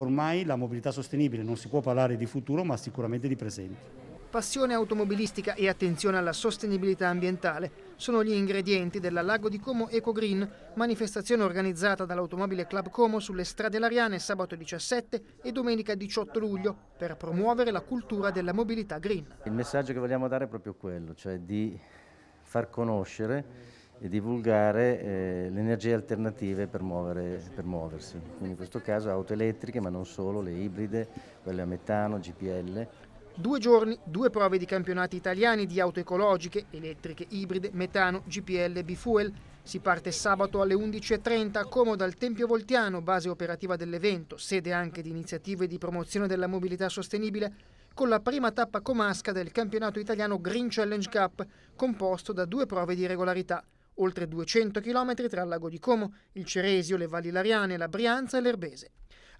Ormai la mobilità sostenibile non si può parlare di futuro ma sicuramente di presente. Passione automobilistica e attenzione alla sostenibilità ambientale sono gli ingredienti della Lago di Como Eco Green, manifestazione organizzata dall'Automobile Club Como sulle strade lariane sabato 17 e domenica 18 luglio per promuovere la cultura della mobilità green. Il messaggio che vogliamo dare è proprio quello, cioè di far conoscere e divulgare eh, le energie alternative per, muovere, per, muoversi. Quindi in questo caso auto elettriche, ma non solo, le ibride, quelle a metano, GPL. Due giorni, due prove di campionati italiani di auto ecologiche, elettriche, ibride, metano, GPL, bifuel. Si parte sabato alle 11.30 a Comodo al Tempio Voltiano, base operativa dell'evento, sede anche di iniziative di promozione della mobilità sostenibile, con la prima tappa comasca del campionato italiano Green Challenge Cup, composto da due prove di regolarità oltre 200 km tra il lago di Como, il Ceresio, le Valli Lariane, la Brianza e l'Erbese.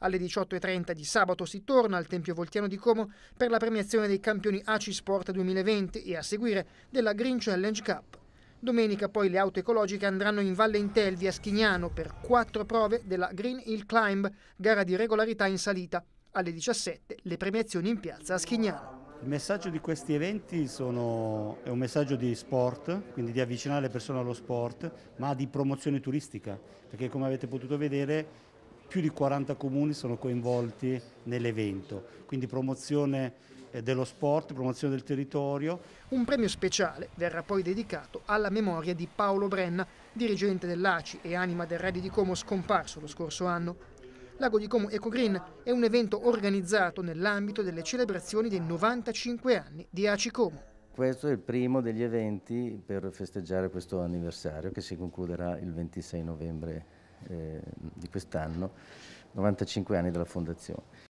Alle 18.30 di sabato si torna al Tempio Voltiano di Como per la premiazione dei campioni ACI Sport 2020 e a seguire della Green Challenge Cup. Domenica poi le auto ecologiche andranno in Valle Intelvi a Schignano per quattro prove della Green Hill Climb, gara di regolarità in salita. Alle 17 le premiazioni in piazza a Schignano. Il messaggio di questi eventi sono, è un messaggio di sport, quindi di avvicinare le persone allo sport, ma di promozione turistica, perché come avete potuto vedere più di 40 comuni sono coinvolti nell'evento, quindi promozione eh, dello sport, promozione del territorio. Un premio speciale verrà poi dedicato alla memoria di Paolo Brenna, dirigente dell'ACI e anima del Redi di Como scomparso lo scorso anno. Lago di Como Eco Green è un evento organizzato nell'ambito delle celebrazioni dei 95 anni di Aci Como. Questo è il primo degli eventi per festeggiare questo anniversario che si concluderà il 26 novembre eh, di quest'anno, 95 anni della fondazione.